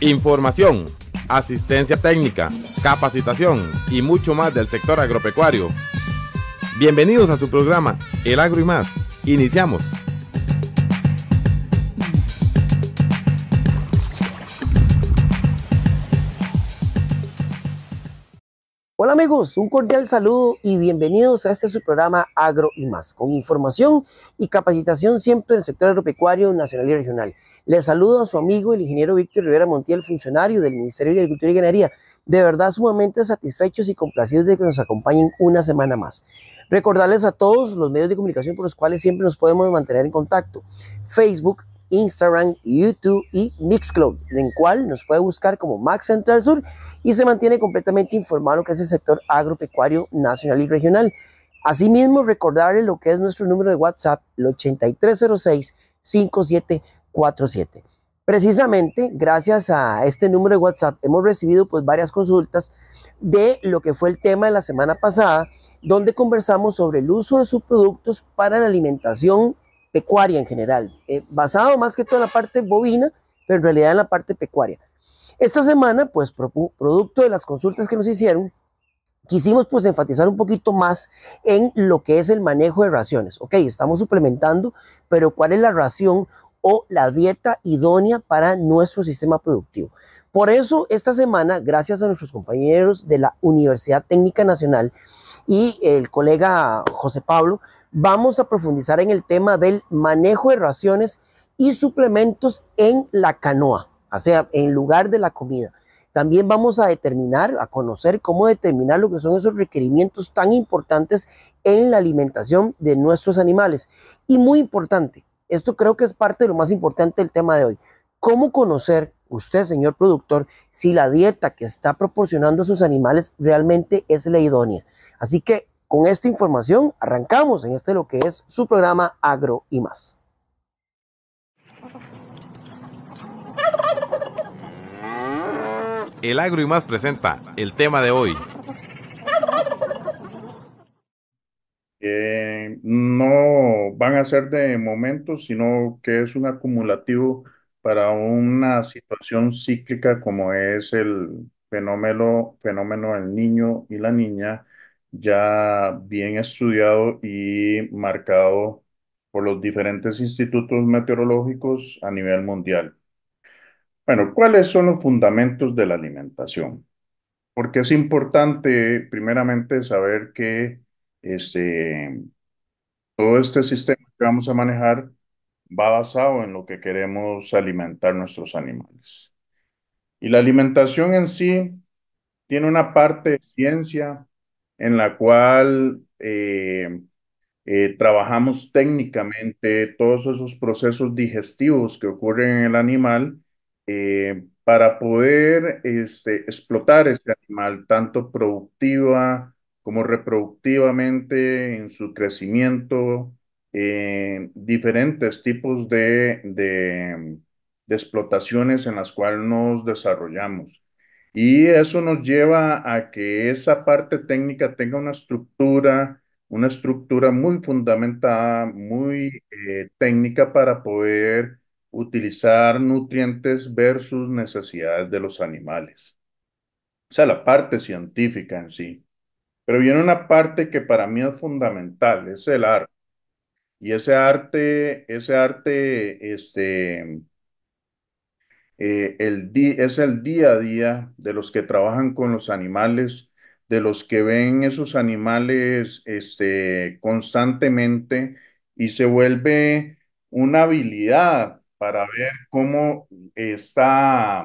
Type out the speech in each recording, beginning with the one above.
Información, asistencia técnica, capacitación y mucho más del sector agropecuario. Bienvenidos a su programa El Agro y más. Iniciamos. Hola amigos, un cordial saludo y bienvenidos a este su programa Agro y Más, con información y capacitación siempre del sector agropecuario nacional y regional. Les saludo a su amigo el ingeniero Víctor Rivera Montiel, funcionario del Ministerio de Agricultura y Ganadería. De verdad sumamente satisfechos y complacidos de que nos acompañen una semana más. Recordarles a todos los medios de comunicación por los cuales siempre nos podemos mantener en contacto. Facebook, Instagram, YouTube y Mixcloud, en cual nos puede buscar como Max Central Sur y se mantiene completamente informado lo que es el sector agropecuario nacional y regional. Asimismo, recordarle lo que es nuestro número de WhatsApp, el 8306-5747. Precisamente, gracias a este número de WhatsApp, hemos recibido pues varias consultas de lo que fue el tema de la semana pasada, donde conversamos sobre el uso de sus productos para la alimentación pecuaria en general, eh, basado más que toda la parte bovina, pero en realidad en la parte pecuaria. Esta semana, pues producto de las consultas que nos hicieron, quisimos pues enfatizar un poquito más en lo que es el manejo de raciones. Ok, estamos suplementando, pero ¿cuál es la ración o la dieta idónea para nuestro sistema productivo? Por eso, esta semana, gracias a nuestros compañeros de la Universidad Técnica Nacional y el colega José Pablo, vamos a profundizar en el tema del manejo de raciones y suplementos en la canoa, o sea, en lugar de la comida. También vamos a determinar, a conocer cómo determinar lo que son esos requerimientos tan importantes en la alimentación de nuestros animales. Y muy importante, esto creo que es parte de lo más importante del tema de hoy, cómo conocer usted, señor productor, si la dieta que está proporcionando a sus animales realmente es la idónea. Así que con esta información arrancamos en este lo que es su programa Agro y más. El Agro y más presenta el tema de hoy. Eh, no van a ser de momento, sino que es un acumulativo para una situación cíclica como es el fenómeno, fenómeno del niño y la niña, ya bien estudiado y marcado por los diferentes institutos meteorológicos a nivel mundial. Bueno, ¿cuáles son los fundamentos de la alimentación? Porque es importante, primeramente, saber que este, todo este sistema que vamos a manejar va basado en lo que queremos alimentar nuestros animales. Y la alimentación en sí tiene una parte de ciencia, en la cual eh, eh, trabajamos técnicamente todos esos procesos digestivos que ocurren en el animal eh, para poder este, explotar este animal tanto productiva como reproductivamente en su crecimiento, en diferentes tipos de explotaciones en las cuales nos desarrollamos. Y eso nos lleva a que esa parte técnica tenga una estructura, una estructura muy fundamentada, muy eh, técnica para poder utilizar nutrientes versus necesidades de los animales. O sea, la parte científica en sí. Pero viene una parte que para mí es fundamental, es el arte. Y ese arte, ese arte, este, eh, es el día a día de los que trabajan con los animales, de los que ven esos animales este, constantemente y se vuelve una habilidad para ver cómo está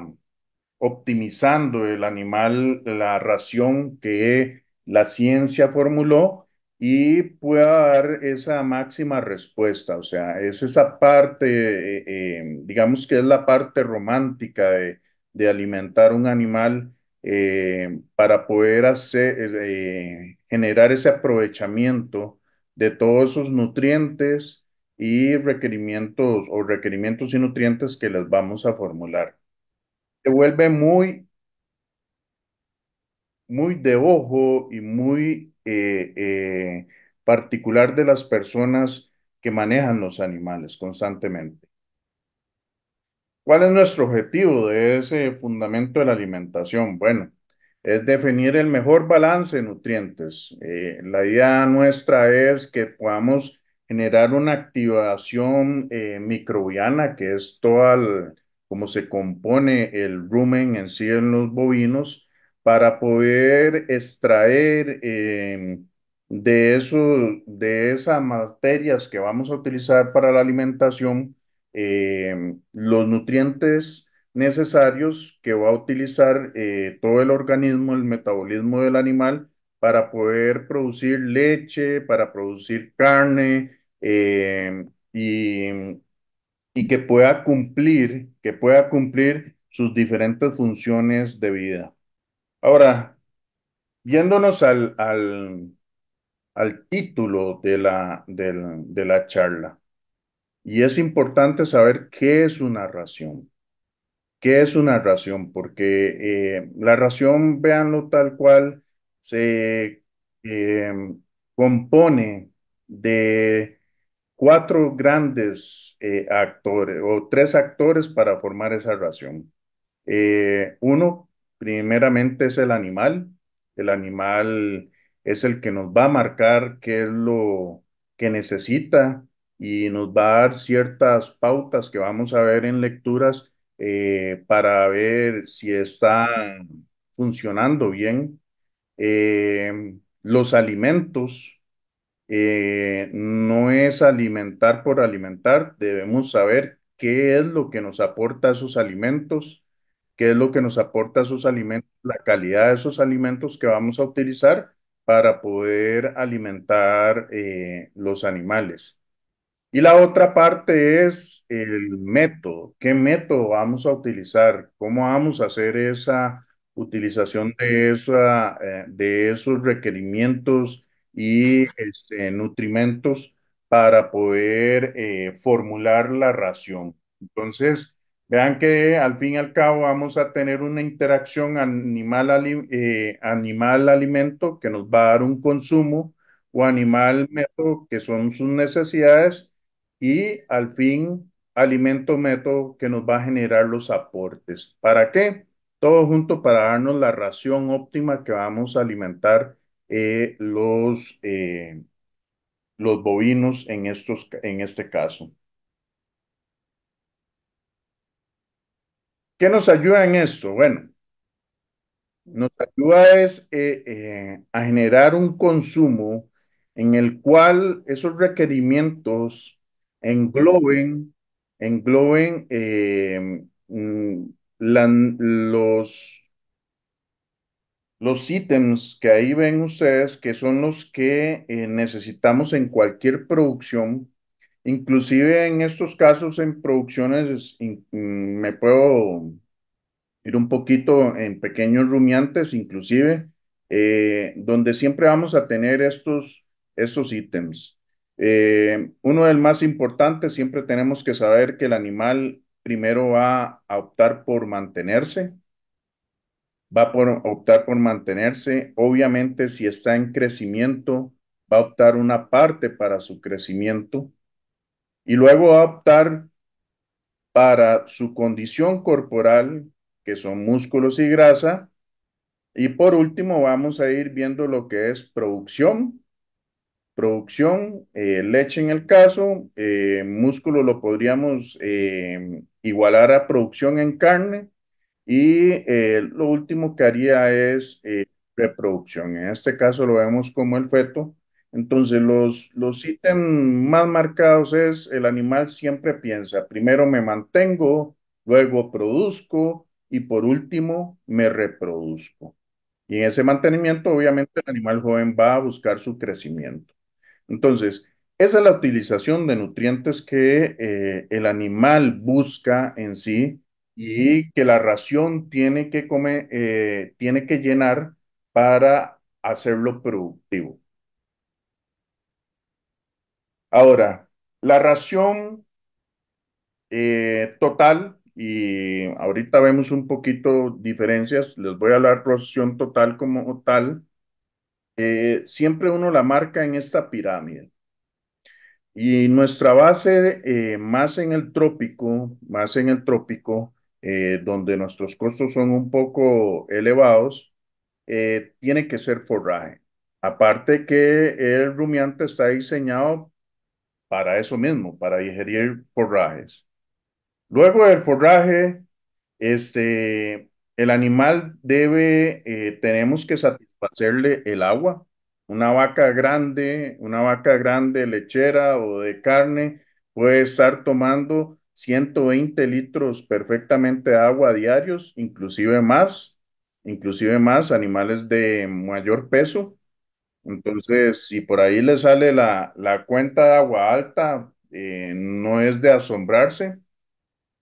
optimizando el animal la ración que la ciencia formuló y pueda dar esa máxima respuesta. O sea, es esa parte, eh, eh, digamos que es la parte romántica de, alimentar un animal eh, para poder hacer, generar ese aprovechamiento de todos esos nutrientes y requerimientos o requerimientos y nutrientes que les vamos a formular. Se vuelve muy, muy de ojo y muy eh, eh, particular de las personas que manejan los animales constantemente. ¿Cuál es nuestro objetivo de ese fundamento de la alimentación? Bueno, es definir el mejor balance de nutrientes. Eh, la idea nuestra es que podamos generar una activación microbiana, que es todo como se compone el rumen en sí en los bovinos, para poder extraer em, de, de esas materias que vamos a utilizar para la alimentación em, los nutrientes necesarios que va a utilizar eh, todo el organismo, el metabolismo del animal para poder producir leche, para producir carne em, y, y que pueda cumplir, que pueda cumplir sus diferentes funciones de vida. Ahora, viéndonos al, al, título de la, charla, y es importante saber qué es una ración. ¿Qué es una ración? Porque eh, la ración, véanlo tal cual, se em, compone de cuatro grandes eh, actores o tres actores para formar esa ración. Eh, uno, primeramente es el animal. El animal es el que nos va a marcar qué es lo que necesita y nos va a dar ciertas pautas que vamos a ver en lecturas eh, para ver si está funcionando bien. Eh, los alimentos, eh, no es alimentar por alimentar, debemos saber qué es lo que nos aporta esos alimentos qué es lo que nos aporta esos alimentos, la calidad de esos alimentos que vamos a utilizar para poder alimentar eh, los animales. Y la otra parte es el método. ¿Qué método vamos a utilizar? ¿Cómo vamos a hacer esa utilización de, esa, eh, de esos requerimientos y este, nutrimentos para poder eh, formular la ración? Entonces, Vean que al fin y al cabo vamos a tener una interacción animal-alimento eh, que nos va a dar un consumo o animal-método que son sus necesidades y al fin alimento-método que nos va a generar los aportes. ¿Para qué? Todo junto para darnos la ración óptima que vamos a alimentar eh, los, eh, los bovinos en, estos, en este caso. ¿Qué nos ayuda en esto? Bueno, nos ayuda es eh, eh, a generar un consumo en el cual esos requerimientos engloben, engloben eh, mm, los, los ítems que ahí ven ustedes, que son los que necesitamos en cualquier producción Inclusive en estos casos, en producciones, mm, me puedo ir un poquito en pequeños rumiantes, inclusive, eh, donde siempre vamos a tener estos, estos ítems. Eh, uno del más importante, siempre tenemos que saber que el animal primero va a optar por mantenerse, va a optar por mantenerse. Obviamente, si está en crecimiento, va a optar una parte para su crecimiento y luego a optar para su condición corporal, que son músculos y grasa. Y por último, vamos a ir viendo lo que es producción. Producción, eh, leche en el caso, eh, músculo lo podríamos eh, igualar a producción en carne. Y lo último que haría es reproducción. En este caso lo vemos como el feto entonces, los, ítems más marcados es el animal siempre piensa, primero me mantengo, luego produzco y por último me reproduzco. Y en ese mantenimiento, obviamente, el animal joven va a buscar su crecimiento. Entonces, esa es la utilización de nutrientes que eh, el animal busca en sí y que la ración tiene que, eh, tiene que llenar para hacerlo productivo. Ahora, la ración eh, total, y ahorita vemos un poquito diferencias, les voy a hablar ración total como tal, eh, siempre uno la marca en esta pirámide. Y nuestra base, eh, más en el trópico, más en el trópico, donde nuestros costos son un poco elevados, tiene que ser forraje. Aparte que el rumiante está diseñado para eso mismo, para digerir forrajes. Luego del forraje, este, el animal debe, eh, tenemos que satisfacerle el agua. Una vaca grande, una vaca grande lechera o de carne puede estar tomando 120 litros perfectamente de agua diarios, inclusive más, inclusive más animales de mayor peso entonces, si por ahí le sale la, cuenta de agua alta, eh, no es de asombrarse.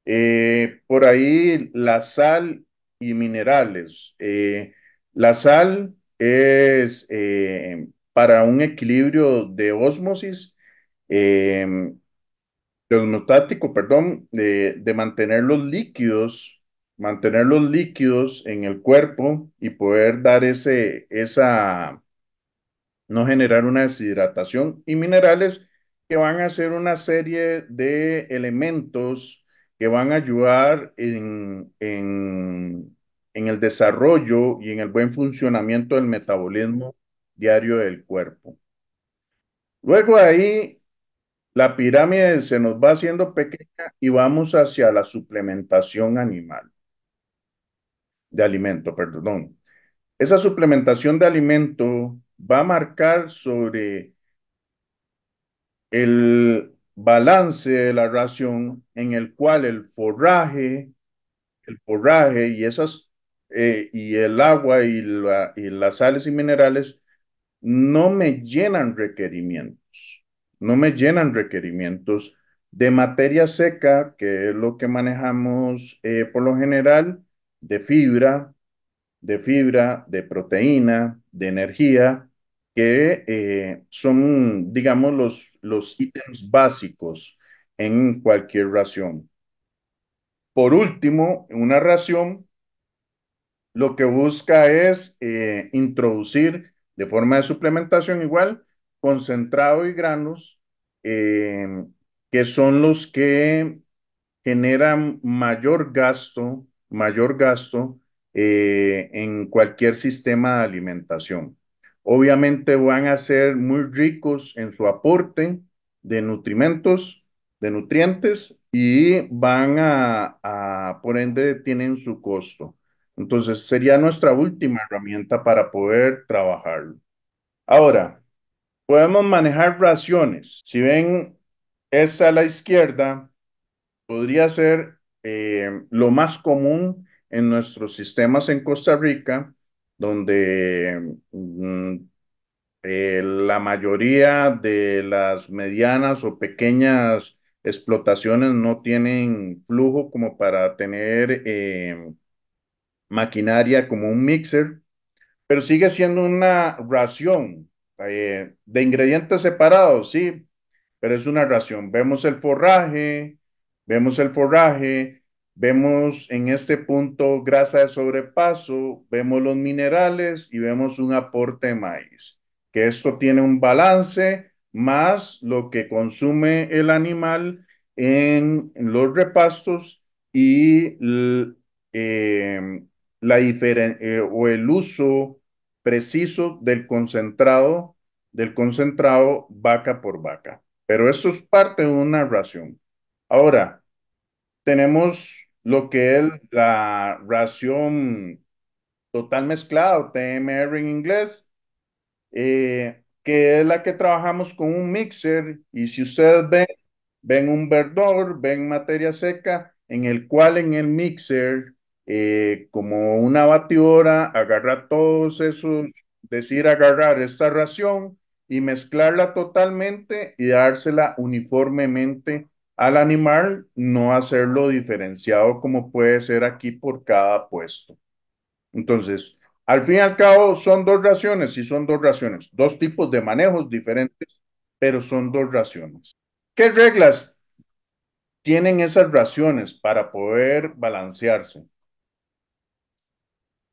Eh, por ahí la sal y minerales. Eh, la sal es para un equilibrio de osmosis, de osmostático, perdón, de, de mantener los líquidos mantener los líquidos en el cuerpo y poder dar ese, esa, no generar una deshidratación y minerales que van a ser una serie de elementos que van a ayudar en, el desarrollo y en el buen funcionamiento del metabolismo diario del cuerpo. Luego ahí la pirámide se nos va haciendo pequeña y vamos hacia la suplementación animal de alimento, perdón. Esa suplementación de alimento va a marcar sobre el balance de la ración en el cual el forraje, el forraje y esas eh, y el agua y, las sales y minerales no me llenan requerimientos, no me llenan requerimientos de materia seca, que es lo que manejamos eh, por lo general, de fibra, de fibra, de proteína, de energía, que eh, son, digamos, los, los ítems básicos en cualquier ración. Por último, una ración lo que busca es eh, introducir de forma de suplementación igual concentrado y granos, eh, que son los que generan mayor gasto, mayor gasto en cualquier sistema de alimentación obviamente van a ser muy ricos en su aporte de nutrimentos, de nutrientes y van a, por ende, tienen su costo. Entonces, sería nuestra última herramienta para poder trabajarlo. Ahora, podemos manejar raciones. Si ven esa a la izquierda, podría ser eh, lo más común en nuestros sistemas en Costa Rica, donde mm, eh, la mayoría de las medianas o pequeñas explotaciones no tienen flujo como para tener eh, maquinaria como un mixer, pero sigue siendo una ración eh, de ingredientes separados, sí, pero es una ración. Vemos el forraje, vemos el forraje, Vemos en este punto grasa de sobrepaso, vemos los minerales y vemos un aporte de maíz, que esto tiene un balance más lo que consume el animal en los repastos y em, la eh, o el uso preciso del concentrado, del concentrado vaca por vaca. Pero eso es parte de una ración. Ahora, tenemos lo que es la ración total mezclada TMR en inglés, eh, que es la que trabajamos con un mixer y si ustedes ven, ven un verdor, ven materia seca, en el cual en el mixer, eh, como una batidora, agarra todos esos, decir, agarrar esta ración y mezclarla totalmente y dársela uniformemente al animal, no hacerlo diferenciado como puede ser aquí por cada puesto. Entonces, al fin y al cabo, son dos raciones, sí son dos raciones, dos tipos de manejos diferentes, pero son dos raciones. ¿Qué reglas tienen esas raciones para poder balancearse?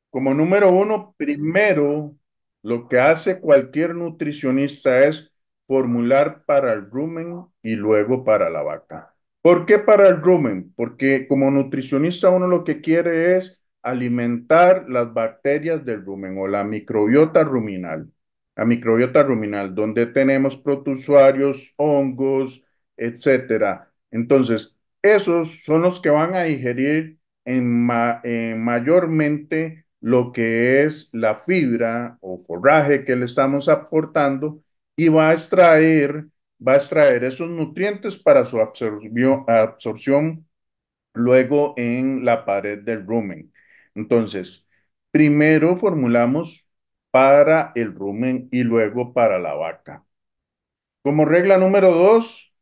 Como número uno, primero, lo que hace cualquier nutricionista es formular para el rumen y luego para la vaca. ¿Por qué para el rumen? Porque como nutricionista uno lo que quiere es alimentar las bacterias del rumen o la microbiota ruminal. La microbiota ruminal, donde tenemos protozoarios, hongos, etcétera. Entonces, esos son los que van a digerir en eh, mayormente lo que es la fibra o forraje que le estamos aportando y va a extraer, va a extraer esos nutrientes para su absorción, luego en la pared del rumen. Entonces, primero formulamos para el rumen y luego para la vaca. Como regla número dos,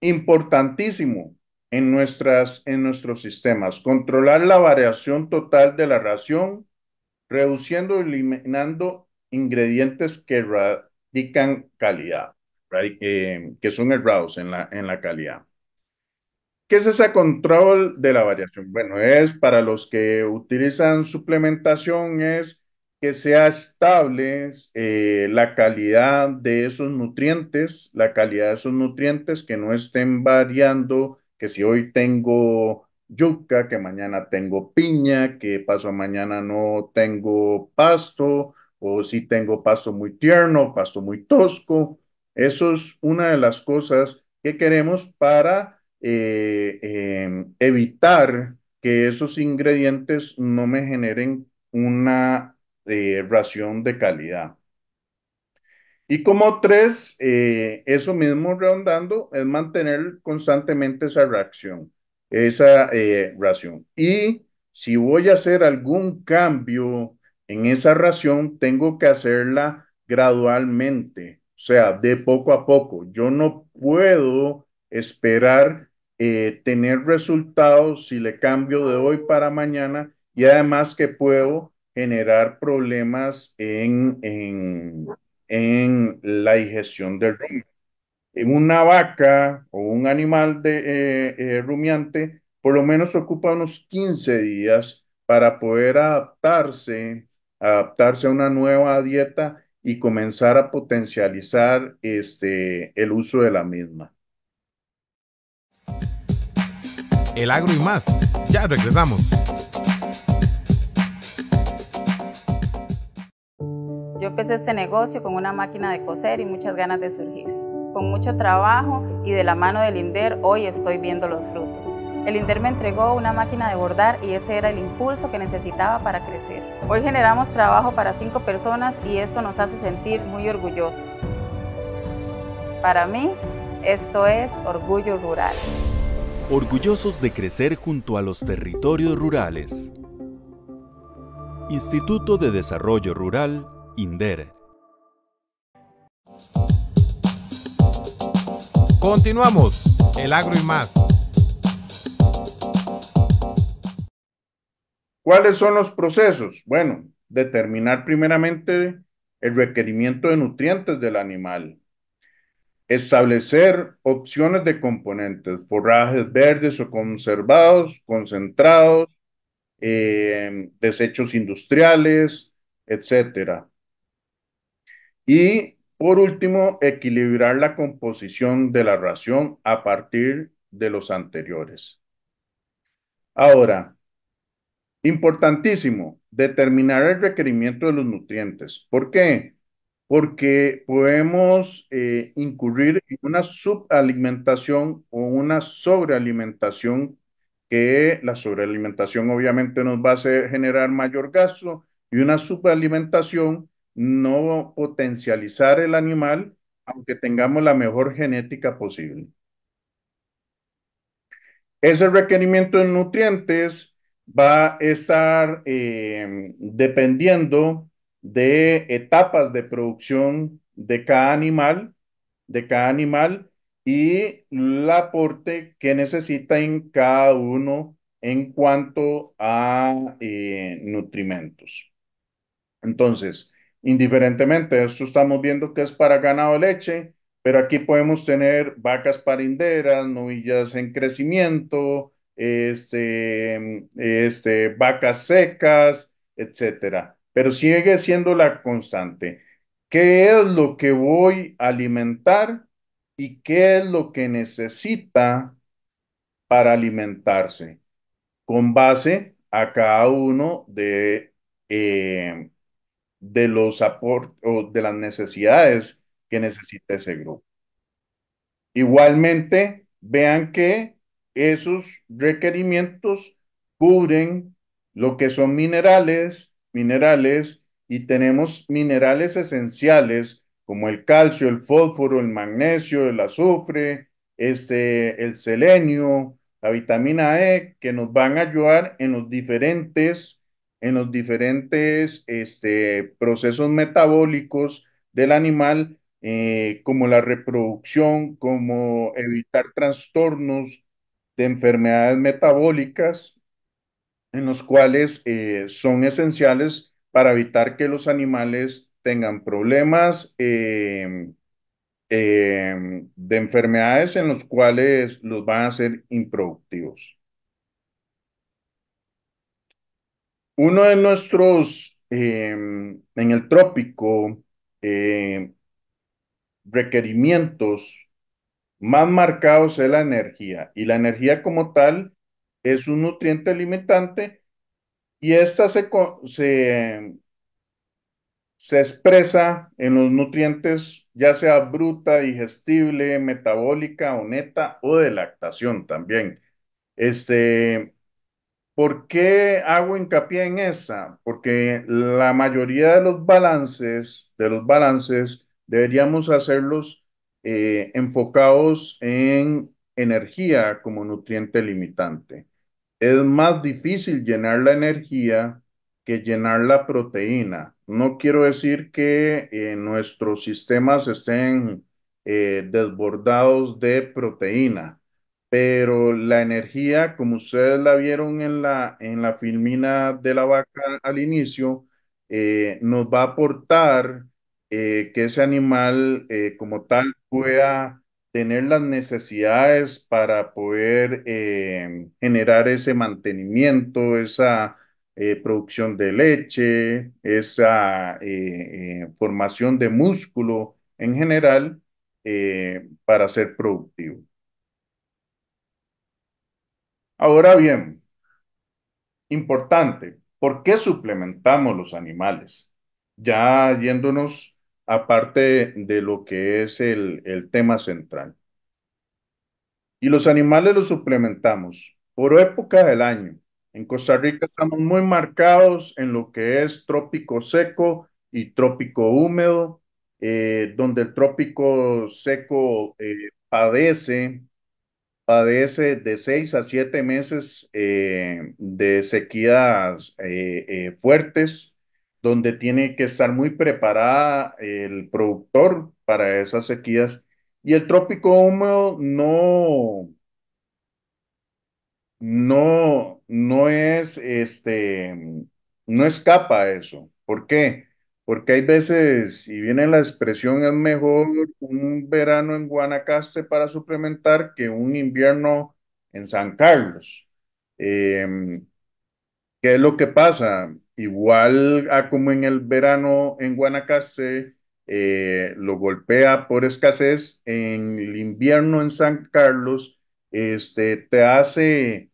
importantísimo en, nuestras, en nuestros sistemas, controlar la variación total de la ración, reduciendo o eliminando ingredientes que, dican calidad, que son errados en la, en calidad. ¿Qué es ese control de la variación? Bueno, es para los que utilizan suplementación, es que sea estable eh, la calidad de esos nutrientes, la calidad de esos nutrientes que no estén variando, que si hoy tengo yuca, que mañana tengo piña, que paso mañana no tengo pasto, o si tengo pasto muy tierno, pasto muy tosco. Eso es una de las cosas que queremos para eh, em, evitar que esos ingredientes no me generen una eh, ración de calidad. Y como tres, eh, eso mismo redondando, es mantener constantemente esa reacción, esa ración. Y si voy a hacer algún cambio en esa ración tengo que hacerla gradualmente, o sea, de poco a poco. Yo no puedo esperar eh, tener resultados si le cambio de hoy para mañana y además que puedo generar problemas en, en, la digestión del rumen. Una vaca o un animal de, eh, eh, rumiante por lo menos ocupa unos 15 días para poder adaptarse adaptarse a una nueva dieta y comenzar a potencializar este, el uso de la misma. El agro y más. Ya regresamos. Yo empecé este negocio con una máquina de coser y muchas ganas de surgir. Con mucho trabajo y de la mano del INDER hoy estoy viendo los frutos. El INDER me entregó una máquina de bordar y ese era el impulso que necesitaba para crecer. Hoy generamos trabajo para cinco personas y esto nos hace sentir muy orgullosos. Para mí, esto es Orgullo Rural. Orgullosos de crecer junto a los territorios rurales. Instituto de Desarrollo Rural, INDER. Continuamos, el agro y más. ¿Cuáles son los procesos? Bueno, determinar primeramente el requerimiento de nutrientes del animal, establecer opciones de componentes, forrajes verdes o conservados, concentrados, eh, desechos industriales, etc. Y por último, equilibrar la composición de la ración a partir de los anteriores. Ahora, Importantísimo, determinar el requerimiento de los nutrientes. ¿Por qué? Porque podemos eh, incurrir en una subalimentación o una sobrealimentación, que la sobrealimentación obviamente nos va a generar mayor gasto y una subalimentación no potencializar el animal aunque tengamos la mejor genética posible. Ese requerimiento de nutrientes va a estar em, dependiendo de etapas de producción de cada animal, de cada animal y el aporte que necesita en cada uno en cuanto a eh, nutrimentos. Entonces, indiferentemente, esto estamos viendo que es para ganado leche, pero aquí podemos tener vacas parinderas, novillas en crecimiento, este, este, vacas secas, etcétera. Pero sigue siendo la constante. ¿Qué es lo que voy a alimentar y qué es lo que necesita para alimentarse? Con base a cada uno de, eh, de los aportes o de las necesidades que necesita ese grupo. Igualmente, vean que esos requerimientos cubren lo que son minerales, minerales, y tenemos minerales esenciales como el calcio, el fósforo, el magnesio, el azufre, este, el selenio, la vitamina E, que nos van a ayudar en los diferentes, en los diferentes este, procesos metabólicos del animal, eh, como la reproducción, como evitar trastornos de enfermedades metabólicas, en los cuales eh, son esenciales para evitar que los animales tengan problemas em, em, de enfermedades en los cuales los van a hacer improductivos. Uno de nuestros, em, en el trópico, eh, requerimientos más marcados es la energía. Y la energía como tal es un nutriente limitante y esta se, se, expresa en los nutrientes ya sea bruta, digestible, metabólica o neta o de lactación también. Este, ¿Por qué hago hincapié en esa? Porque la mayoría de los balances, de los balances, deberíamos hacerlos eh, enfocados en energía como nutriente limitante. Es más difícil llenar la energía que llenar la proteína. No quiero decir que eh, nuestros sistemas estén eh, desbordados de proteína, pero la energía, como ustedes la vieron en la, en la filmina de la vaca al inicio, nos va a aportar eh, que ese animal eh, como tal pueda tener las necesidades para poder eh, generar ese mantenimiento, esa producción de leche, esa formación de músculo en general para ser productivo. Ahora bien, importante, ¿por qué suplementamos los animales? Ya yéndonos aparte de lo que es el, tema central. Y los animales los suplementamos por época del año. En Costa Rica estamos muy marcados en lo que es trópico seco y trópico húmedo, eh, donde el trópico seco eh, padece, padece de seis a siete meses eh, de sequías fuertes donde tiene que estar muy preparada el productor para esas sequías. Y el trópico húmedo no, no, no es este, no escapa a eso. ¿Por qué? Porque hay veces, y viene la expresión, es mejor un verano en Guanacaste para suplementar que un invierno en San Carlos. Eh, ¿Qué es lo que pasa? Igual como en el verano en Guanacaste eh, lo golpea por escasez, en el invierno en San Carlos este, te hace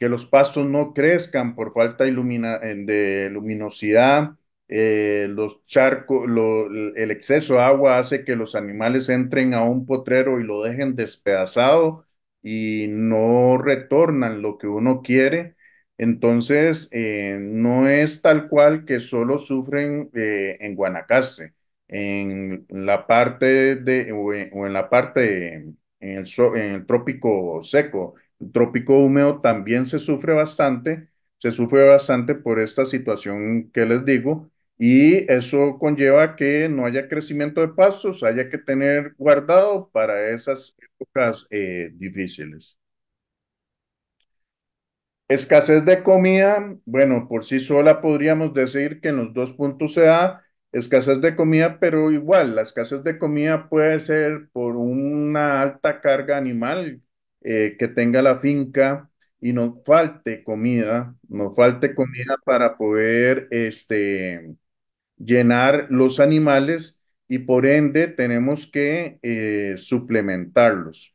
que los pastos no crezcan por falta de, eh, luminosidad, eh, los el exceso de agua hace que los animales entren a un potrero y lo dejen despedazado y no retornan lo que uno quiere entonces, eh, no es tal cual que solo sufren eh, en Guanacaste, en la parte de, o e, en, la parte, en, el, en el trópico seco, el trópico húmedo también se sufre bastante, se sufre bastante por esta situación que les digo, y eso conlleva que no haya crecimiento de pastos, haya que tener guardado para esas épocas eh, difíciles. Escasez de comida, bueno, por sí sola podríamos decir que en los dos puntos se da escasez de comida, pero igual, la escasez de comida puede ser por una alta carga animal eh, que tenga la finca y no falte comida, no falte comida para poder este, llenar los animales y por ende tenemos que eh, suplementarlos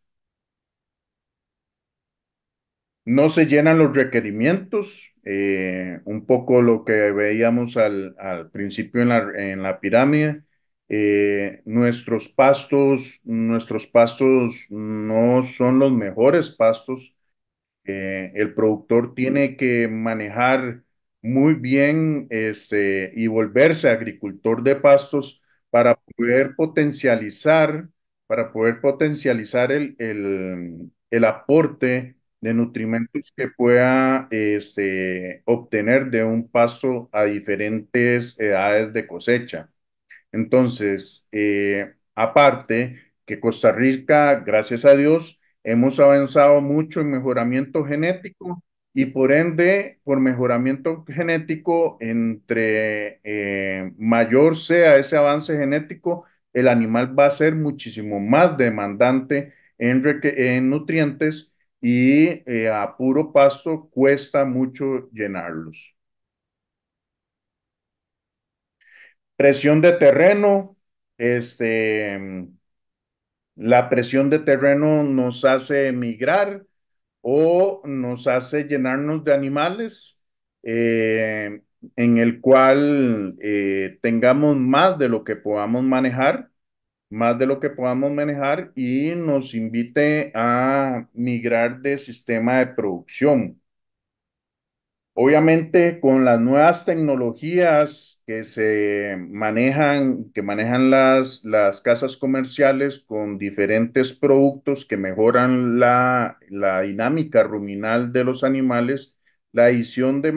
no se llenan los requerimientos, eh, un poco lo que veíamos al, principio en la, pirámide. Eh, nuestros pastos, nuestros pastos no son los mejores pastos. Eh, el productor tiene que manejar muy bien este, y volverse agricultor de pastos para poder potencializar, para poder potencializar el, el aporte de nutrimentos que pueda este, obtener de un paso a diferentes edades eh, de cosecha. Entonces, eh, aparte que Costa Rica, gracias a Dios, hemos avanzado mucho en mejoramiento genético y por ende, por mejoramiento genético, entre eh, mayor sea ese avance genético, el animal va a ser muchísimo más demandante en, en nutrientes y eh, a puro pasto cuesta mucho llenarlos. Presión de terreno, este, mm, la presión de terreno nos hace emigrar o nos hace llenarnos de animales eh, en el cual eh, tengamos más de lo que podamos manejar más de lo que podamos manejar y nos invite a migrar de sistema de producción. Obviamente, con las nuevas tecnologías que se manejan, que manejan las, las casas comerciales con diferentes productos que mejoran la, la dinámica ruminal de los animales, la adición de,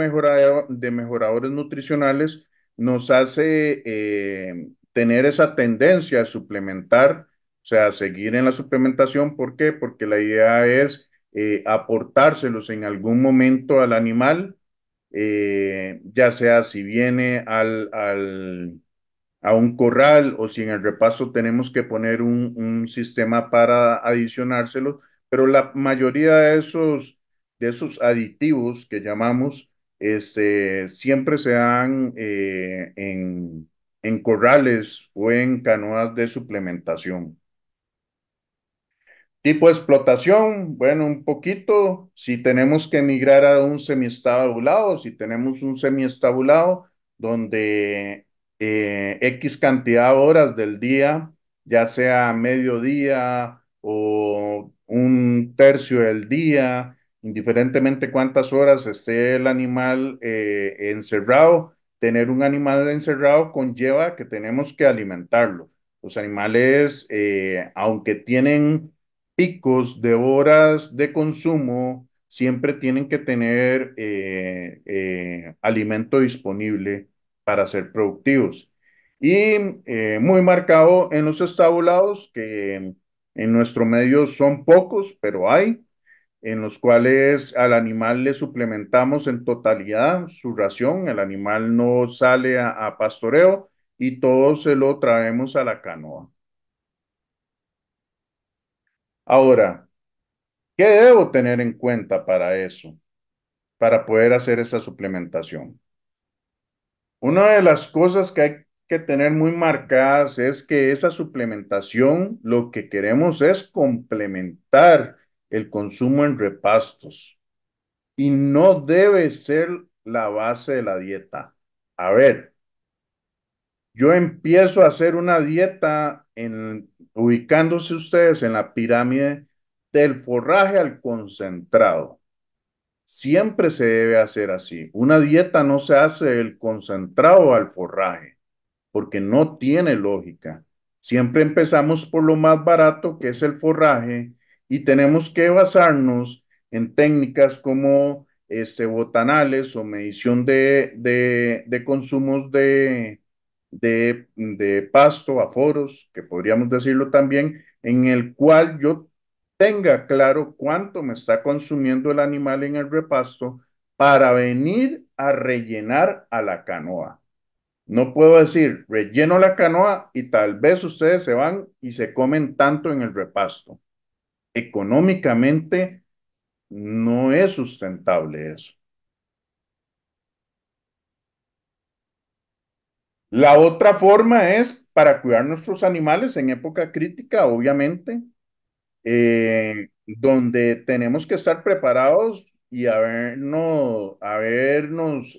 de mejoradores nutricionales nos hace eh, tener esa tendencia a suplementar, o sea, seguir en la suplementación. ¿Por qué? Porque la idea es eh, aportárselos en algún momento al animal, eh, ya sea si viene al, a un corral o si en el repaso tenemos que poner un, sistema para adicionárselos, pero la mayoría de esos, de esos aditivos que llamamos, este, siempre se dan eh, en en corrales o en canoas de suplementación. Tipo de explotación, bueno, un poquito, si tenemos que migrar a un semiestabulado, si tenemos un semiestabulado donde eh, X cantidad de horas del día, ya sea mediodía o un tercio del día, indiferentemente cuántas horas esté el animal eh, encerrado, tener un animal encerrado conlleva que tenemos que alimentarlo. Los animales, eh, aunque tienen picos de horas de consumo, siempre tienen que tener eh, eh, alimento disponible para ser productivos. Y muy marcado en los estabulados, que en nuestro medio son pocos, pero hay, en los cuales al animal le suplementamos en totalidad su ración, el animal no sale a, pastoreo y todo se lo traemos a la canoa. Ahora, ¿qué debo tener en cuenta para eso? Para poder hacer esa suplementación. Una de las cosas que hay que tener muy marcadas es que esa suplementación lo que queremos es complementar el consumo en repastos y no debe ser la base de la dieta. A ver, yo empiezo a hacer una dieta en, ubicándose ustedes en la pirámide del forraje al concentrado. Siempre se debe hacer así. Una dieta no se hace del concentrado al forraje, porque no tiene lógica. Siempre empezamos por lo más barato, que es el forraje, y tenemos que basarnos en técnicas como este, botanales o medición de, de, consumos de, de, de pasto, aforos, que podríamos decirlo también, en el cual yo tenga claro cuánto me está consumiendo el animal en el repasto para venir a rellenar a la canoa. No puedo decir, relleno la canoa y tal vez ustedes se van y se comen tanto en el repasto económicamente no es sustentable eso. La otra forma es para cuidar nuestros animales en época crítica, obviamente, eh, donde tenemos que estar preparados y habernos,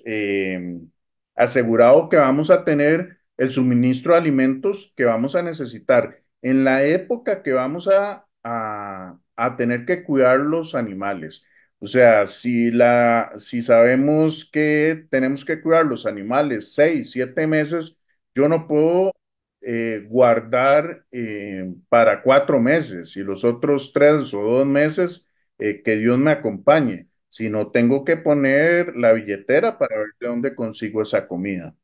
em, asegurado que vamos a tener el suministro de alimentos que vamos a necesitar en la época que vamos a a, tener que cuidar los animales. O sea, si, la, si sabemos que tenemos que cuidar los animales seis, siete meses, yo no puedo eh, guardar eh, para cuatro meses y los otros tres o dos meses eh, que Dios me acompañe, sino tengo que poner la billetera para ver de dónde consigo esa comida.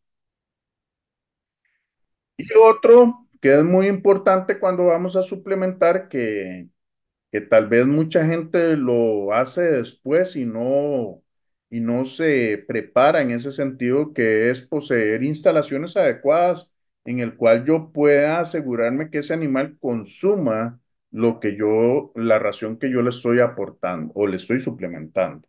Y otro que es muy importante cuando vamos a suplementar, que, tal vez mucha gente lo hace después y no, y no se prepara en ese sentido, que es poseer instalaciones adecuadas en el cual yo pueda asegurarme que ese animal consuma lo que yo, la ración que yo le estoy aportando o le estoy suplementando.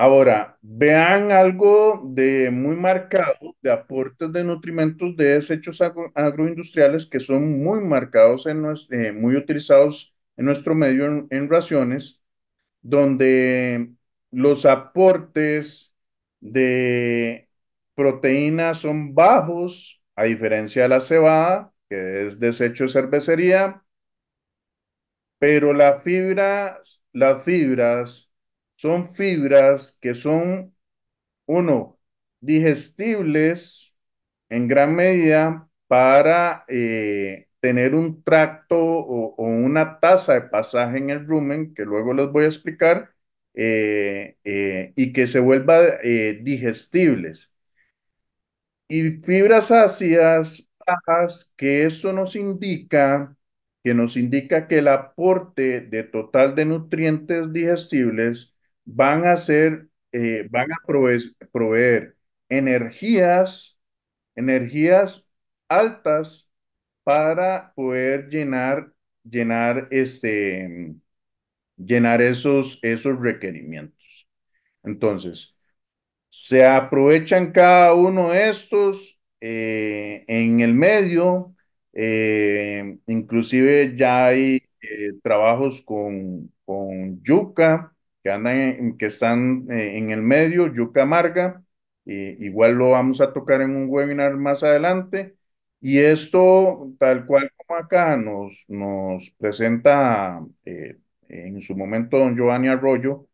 Ahora, vean algo de muy marcado de aportes de nutrimentos de desechos agroindustriales que son muy marcados, en eh, muy utilizados en nuestro medio en, raciones, donde los aportes de proteínas son bajos, a diferencia de la cebada, que es desecho de cervecería, pero la fibra, las fibras son fibras que son, uno, digestibles en gran medida para eh, tener un tracto o, una tasa de pasaje en el rumen, que luego les voy a explicar, eh, eh, y que se vuelva digestibles. Y fibras ácidas bajas, que eso nos indica que nos indica que el aporte de total de nutrientes digestibles van a ser, eh, van a proveer energías, energías altas para poder llenar, llenar este, llenar esos, esos requerimientos. Entonces, se aprovechan cada uno de estos eh, en el medio, eh, inclusive ya hay trabajos con, con yuca, andan, en, que están eh, en el medio, Yuca Amarga, y igual lo vamos a tocar en un webinar más adelante. Y esto, tal cual como acá nos, nos presenta eh, en su momento don Giovanni Arroyo,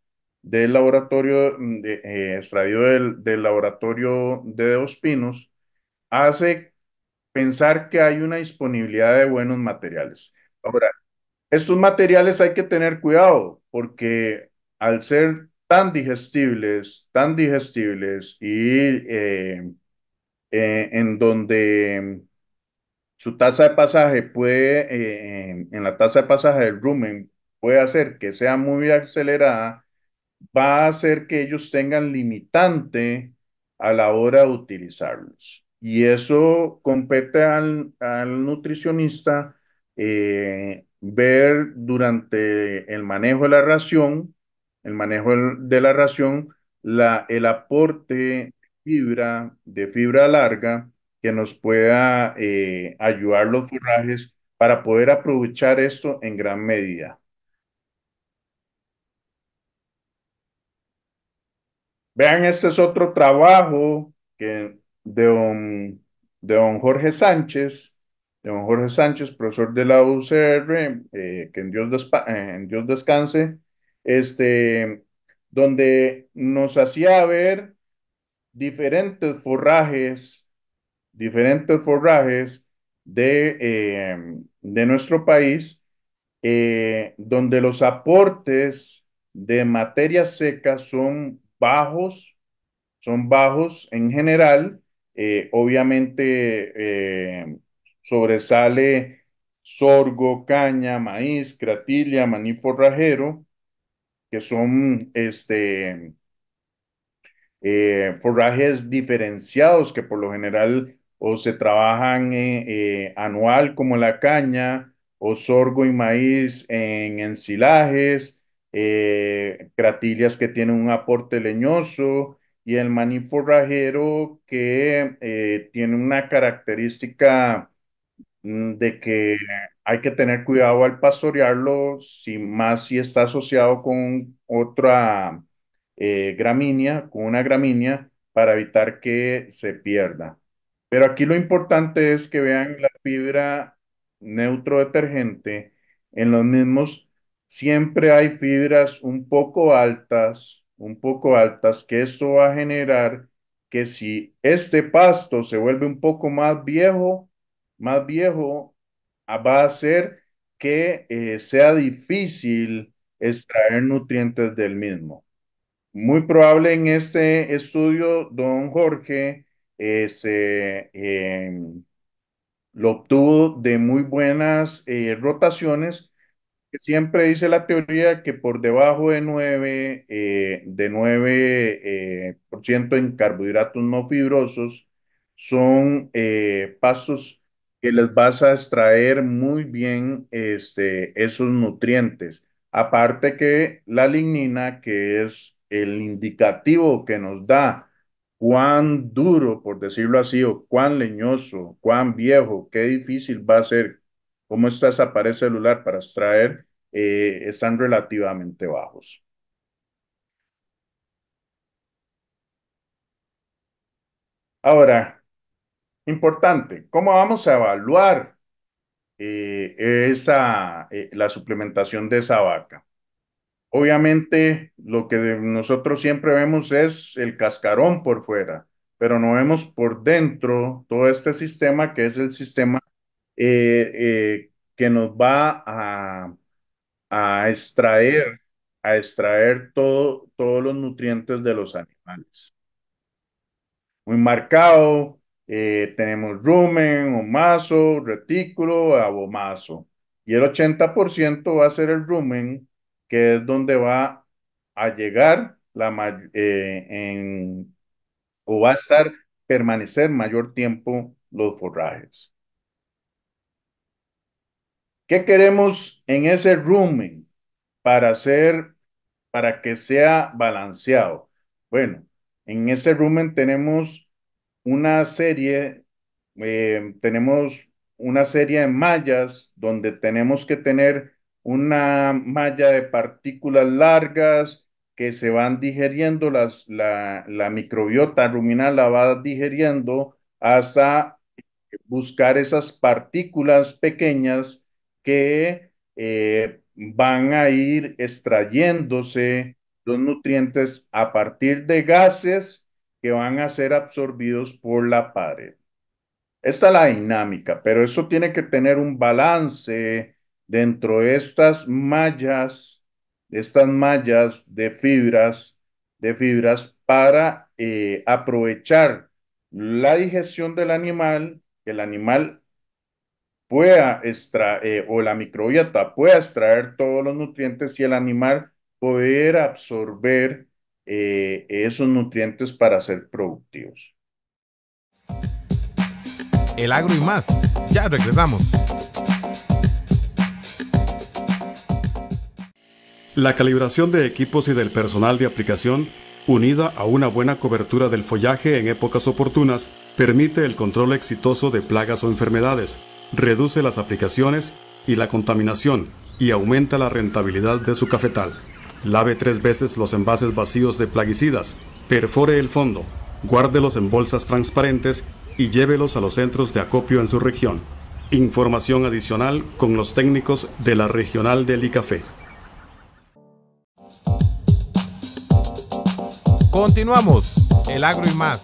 del laboratorio, mm, de, eh, extraído del, del, laboratorio de Dos Pinos, hace pensar que hay una disponibilidad de buenos materiales. Ahora, estos materiales hay que tener cuidado porque al ser tan digestibles, tan digestibles y eh, eh, en donde su tasa de pasaje puede, eh, en la tasa de pasaje del rumen puede hacer que sea muy acelerada, va a hacer que ellos tengan limitante a la hora de utilizarlos. Y eso compete al, al nutricionista ver durante el manejo de la ración el manejo de la ración, la, el aporte de fibra, de fibra larga, que nos pueda eh, ayudar los forrajes para poder aprovechar esto en gran medida. Vean, este es otro trabajo que de, don, de don Jorge Sánchez, de don Jorge Sánchez, profesor de la UCR, eh, que en Dios, eh, en Dios descanse, este, donde nos hacía ver diferentes forrajes, diferentes forrajes de, eh, nuestro país, eh, donde los aportes de materia seca son bajos, son bajos en general, eh, obviamente sobresale sorgo, caña, maíz, cratilia, maní forrajero, que son este, eh, forrajes diferenciados que por lo general o se trabajan eh, eh, anual como la caña o sorgo y maíz en ensilajes, cratilias que tienen un aporte leñoso y el maní forrajero que tiene una característica mm, de que hay que tener cuidado al pastorearlo, sin más si está asociado con otra eh, gramínea, con una gramínea, para evitar que se pierda. Pero aquí lo importante es que vean la fibra neutro detergente. En los mismos siempre hay fibras un poco altas, un poco altas, que esto va a generar que si este pasto se vuelve un poco más viejo, más viejo, va a hacer que eh, sea difícil extraer nutrientes del mismo. Muy probable en este estudio, don Jorge, eh, em, lo obtuvo de muy buenas eh, rotaciones. Siempre dice la teoría que por debajo de 9, de 9 ciento en carbohidratos no fibrosos son pasos que les vas a extraer muy bien este, esos nutrientes. Aparte que la lignina, que es el indicativo que nos da cuán duro, por decirlo así, o cuán leñoso, cuán viejo, qué difícil va a ser, cómo está esa pared celular para extraer, eh, están relativamente bajos. Ahora, Importante, ¿cómo vamos a evaluar eh, esa, eh, la suplementación de esa vaca? Obviamente, lo que nosotros siempre vemos es el cascarón por fuera, pero no vemos por dentro todo este sistema que es el sistema eh, que nos va a, extraer, a extraer todo, todos los nutrientes de los animales. Muy marcado, eh, tenemos rumen, mazo retículo, abomazo. Y el 80% va a ser el rumen, que es donde va a llegar la eh, en, o va a estar, permanecer mayor tiempo los forrajes. ¿Qué queremos en ese rumen para hacer, para que sea balanceado? Bueno, en ese rumen tenemos una serie, eh, tenemos una serie de mallas donde tenemos que tener una malla de partículas largas que se van digeriendo, las, la, microbiota ruminal la va digeriendo hasta buscar esas partículas pequeñas que eh, van a ir extrayéndose los nutrientes a partir de gases que van a ser absorbidos por la pared. Esta es la dinámica, pero eso tiene que tener un balance dentro de estas mallas, de estas mallas de fibras, de fibras para eh, aprovechar la digestión del animal, que el animal pueda extraer, eh, o la microbiota pueda extraer todos los nutrientes y el animal poder absorber eh, esos nutrientes para ser productivos. El agro y más. Ya regresamos. La calibración de equipos y del personal de aplicación, unida a una buena cobertura del follaje en épocas oportunas, permite el control exitoso de plagas o enfermedades, reduce las aplicaciones y la contaminación y aumenta la rentabilidad de su cafetal. Lave tres veces los envases vacíos de plaguicidas, perfore el fondo, guárdelos en bolsas transparentes y llévelos a los centros de acopio en su región. Información adicional con los técnicos de la regional del ICAFE. Continuamos, el agro y más.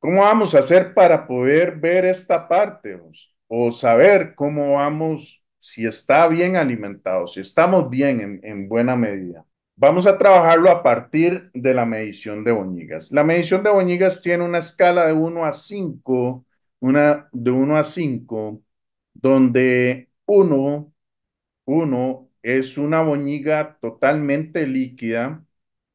¿Cómo vamos a hacer para poder ver esta parte o saber cómo vamos si está bien alimentado, si estamos bien en, buena medida, vamos a trabajarlo a partir de la medición de boñigas. La medición de boñigas tiene una escala de 1 a 5, una de 1 a 5, donde 1, 1 es una boñiga totalmente líquida,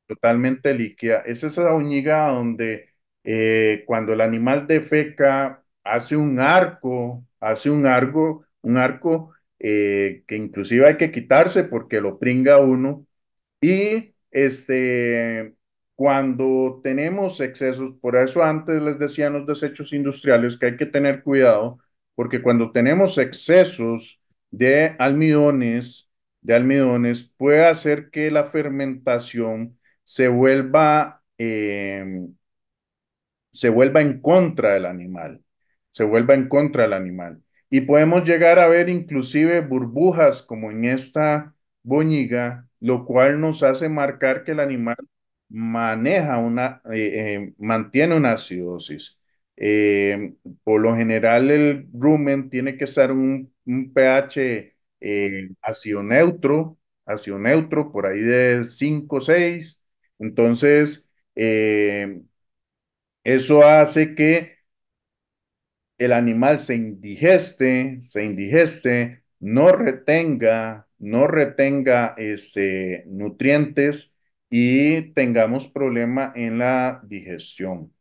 totalmente líquida. Es esa boñiga donde eh, cuando el animal defeca hace un arco, hace un arco, un arco eh, que inclusive hay que quitarse porque lo pringa uno. Y este, cuando tenemos excesos, por eso antes les decía los desechos industriales que hay que tener cuidado, porque cuando tenemos excesos de almidones, de almidones, puede hacer que la fermentación se vuelva, em, se vuelva en contra del animal, se vuelva en contra del animal y podemos llegar a ver inclusive burbujas como en esta boñiga, lo cual nos hace marcar que el animal maneja una, eh, eh, mantiene una acidosis. Eh, por lo general el rumen tiene que estar un, pH ácido neutro, ácido neutro, por ahí de 5 o 6. Entonces, eso hace que el animal se indigeste, se indigeste, no retenga, no retenga este, nutrientes y tengamos problema en la digestión.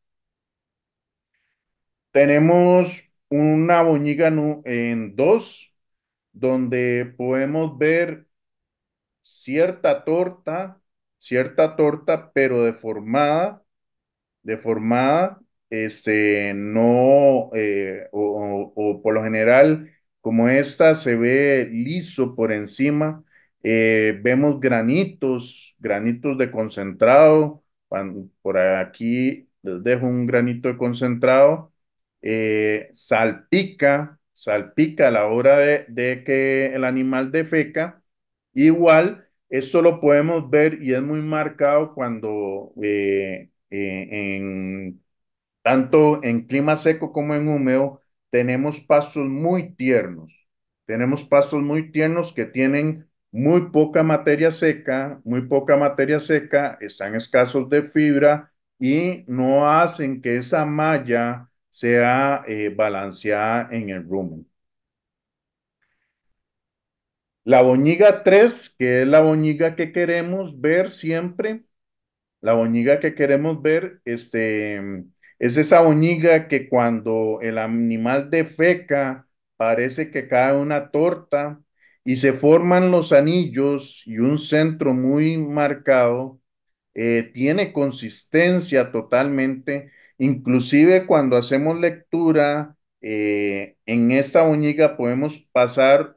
Tenemos una boñiga en dos, donde podemos ver cierta torta, cierta torta, pero deformada, deformada, este, no, eh, o, por lo general, como esta se ve liso por encima, eh, vemos granitos, granitos de concentrado, cuando por aquí les dejo un granito de concentrado, eh, salpica, salpica a la hora de, que el animal defeca, igual, eso lo podemos ver y es muy marcado cuando en tanto en clima seco como en húmedo, tenemos pastos muy tiernos. Tenemos pastos muy tiernos que tienen muy poca materia seca, muy poca materia seca, están escasos de fibra y no hacen que esa malla sea eh, balanceada en el rumen. La boñiga 3, que es la boñiga que queremos ver siempre, la boñiga que queremos ver, este, es esa uñiga que cuando el animal defeca parece que cae una torta y se forman los anillos y un centro muy marcado, eh, tiene consistencia totalmente, inclusive cuando hacemos lectura eh, en esta uñiga podemos pasar,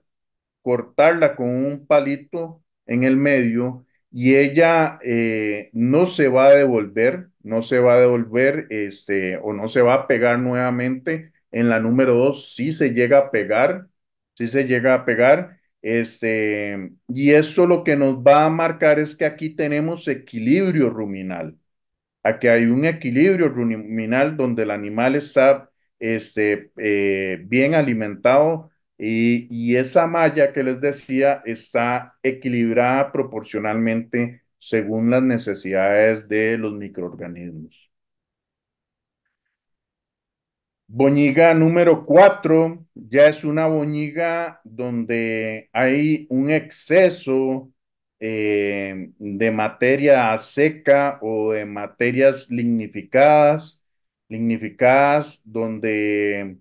cortarla con un palito en el medio y ella eh, no se va a devolver, no se va a devolver este, o no se va a pegar nuevamente. En la número dos sí se llega a pegar, sí se llega a pegar. Este, y eso lo que nos va a marcar es que aquí tenemos equilibrio ruminal. Aquí hay un equilibrio ruminal donde el animal está este, eh, bien alimentado y, y esa malla que les decía está equilibrada proporcionalmente según las necesidades de los microorganismos. Boñiga número cuatro ya es una boñiga donde hay un exceso eh, de materia seca o de materias lignificadas, lignificadas donde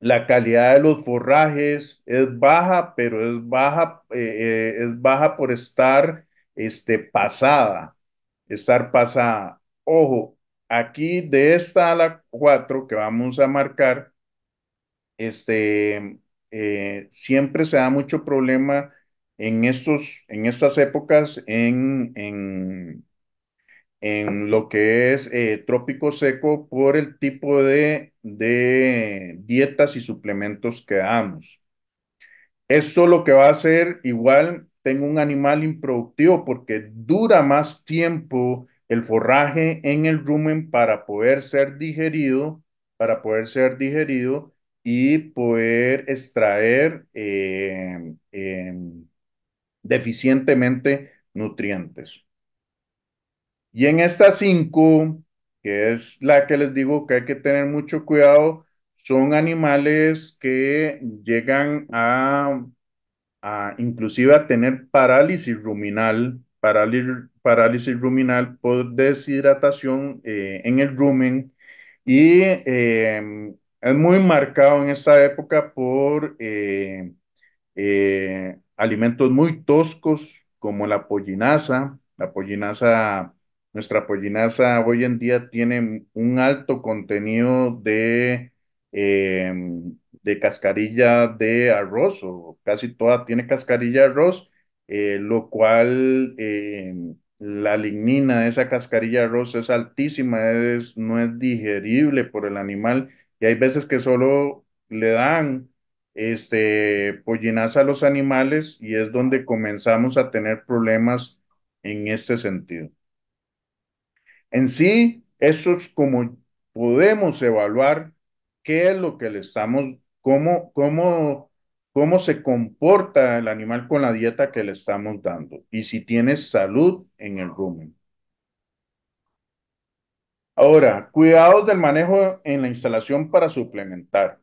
la calidad de los forrajes es baja, pero es baja, eh, eh, es baja por estar este, pasada, estar pasada. Ojo, aquí de esta a la 4 que vamos a marcar, este, eh, siempre se da mucho problema en, estos, en estas épocas en, en, en lo que es eh, trópico seco por el tipo de, de dietas y suplementos que damos. Esto lo que va a hacer igual tengo un animal improductivo porque dura más tiempo el forraje en el rumen para poder ser digerido, para poder ser digerido y poder extraer em, em, deficientemente nutrientes. Y en estas cinco, que es la que les digo que hay que tener mucho cuidado, son animales que llegan a inclusive a tener parálisis ruminal, parálisis, ruminal por deshidratación eh, en el rumen y em, es muy marcado en esta época por eh, eh, alimentos muy toscos como la pollinaza, la pollinaza, nuestra pollinaza hoy en día tiene un alto contenido de em, de cascarilla de arroz, o casi toda tiene cascarilla de arroz, eh, lo cual eh, la lignina de esa cascarilla de arroz es altísima, es, no es digerible por el animal, y hay veces que solo le dan este, pollinaza a los animales y es donde comenzamos a tener problemas en este sentido. En sí, eso es como podemos evaluar qué es lo que le estamos cómo, cómo, se comporta el animal con la dieta que le estamos dando y si tiene salud en el rumen. Ahora, cuidados del manejo en la instalación para suplementar.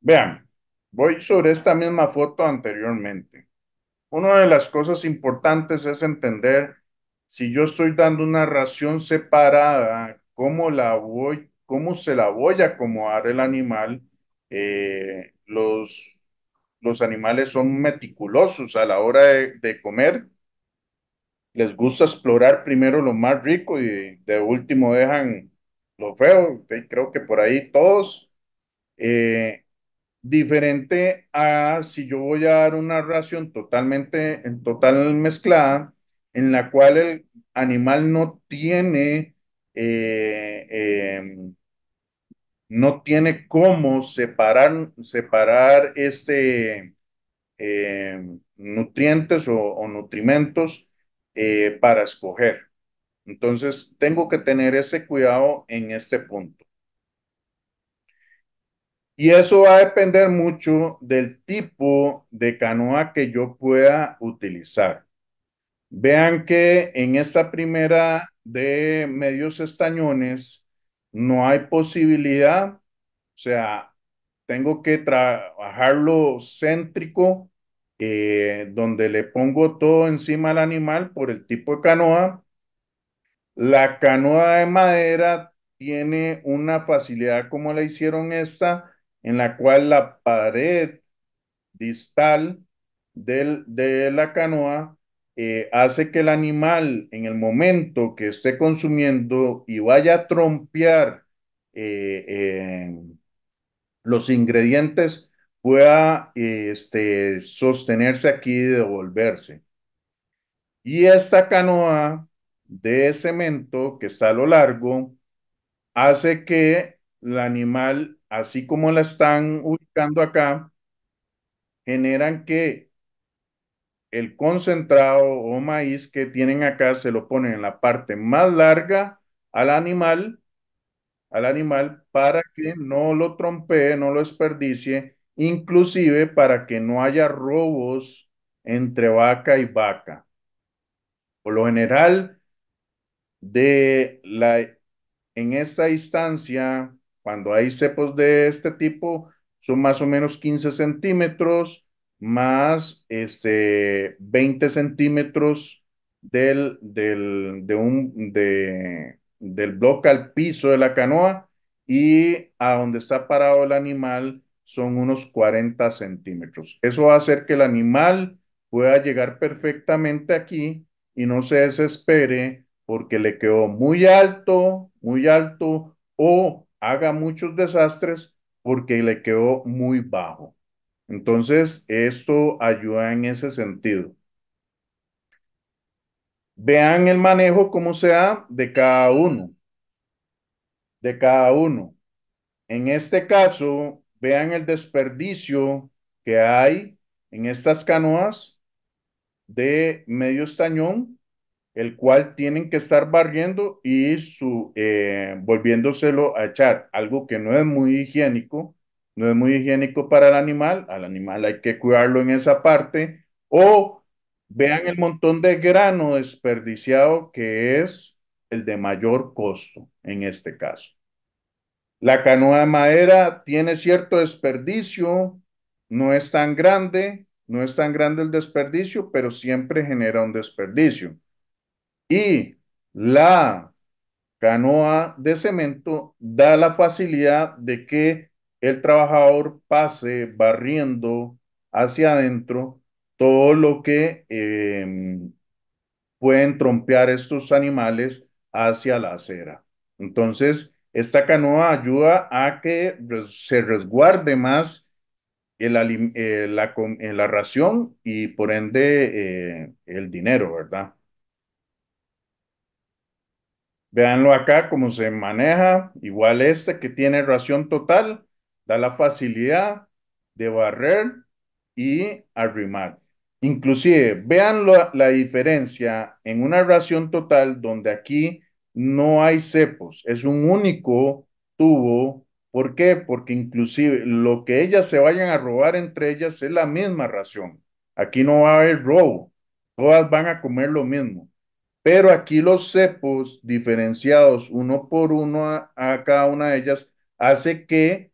Vean, voy sobre esta misma foto anteriormente. Una de las cosas importantes es entender si yo estoy dando una ración separada, cómo la voy cómo se la voy a acomodar el animal. Eh, los, los animales son meticulosos a la hora de, comer. Les gusta explorar primero lo más rico y de último dejan lo feo. Creo que por ahí todos. Eh, diferente a si yo voy a dar una ración totalmente, en total mezclada, en la cual el animal no tiene eh, em, no tiene cómo separar, separar este, eh, nutrientes o, nutrimentos eh, para escoger. Entonces, tengo que tener ese cuidado en este punto. Y eso va a depender mucho del tipo de canoa que yo pueda utilizar. Vean que en esta primera de medios estañones, no hay posibilidad, o sea, tengo que trabajarlo céntrico, eh, donde le pongo todo encima al animal por el tipo de canoa. La canoa de madera tiene una facilidad como la hicieron esta, en la cual la pared distal de la canoa eh, hace que el animal en el momento que esté consumiendo y vaya a trompear eh, los ingredientes pueda eh, este, sostenerse aquí y devolverse. Y esta canoa de cemento que está a lo largo hace que el animal, así como la están ubicando acá, generan que el concentrado o maíz que tienen acá se lo ponen en la parte más larga al animal, al animal para que no lo trompee, no lo desperdicie, inclusive para que no haya robos entre vaca y vaca. Por lo general, de la, en esta distancia, cuando hay cepos de este tipo, son más o menos 15 centímetros más este, 20 centímetros del, del, de un, de, del bloque al piso de la canoa y a donde está parado el animal son unos 40 centímetros. Eso va a hacer que el animal pueda llegar perfectamente aquí y no se desespere porque le quedó muy alto, muy alto o haga muchos desastres porque le quedó muy bajo. Entonces, esto ayuda en ese sentido. Vean el manejo como se de cada uno. De cada uno. En este caso, vean el desperdicio que hay en estas canoas de medio estañón, el cual tienen que estar barriendo y eh, volviéndoselo a echar, algo que no es muy higiénico no es muy higiénico para el animal, al animal hay que cuidarlo en esa parte, o vean el montón de grano desperdiciado que es el de mayor costo en este caso. La canoa de madera tiene cierto desperdicio, no es tan grande, no es tan grande el desperdicio, pero siempre genera un desperdicio. Y la canoa de cemento da la facilidad de que el trabajador pase barriendo hacia adentro todo lo que em, pueden trompear estos animales hacia la acera. Entonces, esta canoa ayuda a que se resguarde más eh, eh, la, ración y por ende eh, el dinero, ¿verdad? Veanlo acá cómo se maneja, igual este que tiene ración total, da la facilidad de barrer y arrimar. Inclusive, vean la diferencia en una ración total donde aquí no hay cepos, es un único tubo. ¿Por qué? Porque inclusive lo que ellas se vayan a robar entre ellas es la misma ración. Aquí no va a haber robo, todas van a comer lo mismo. Pero aquí los cepos diferenciados uno por uno a cada una de ellas hace que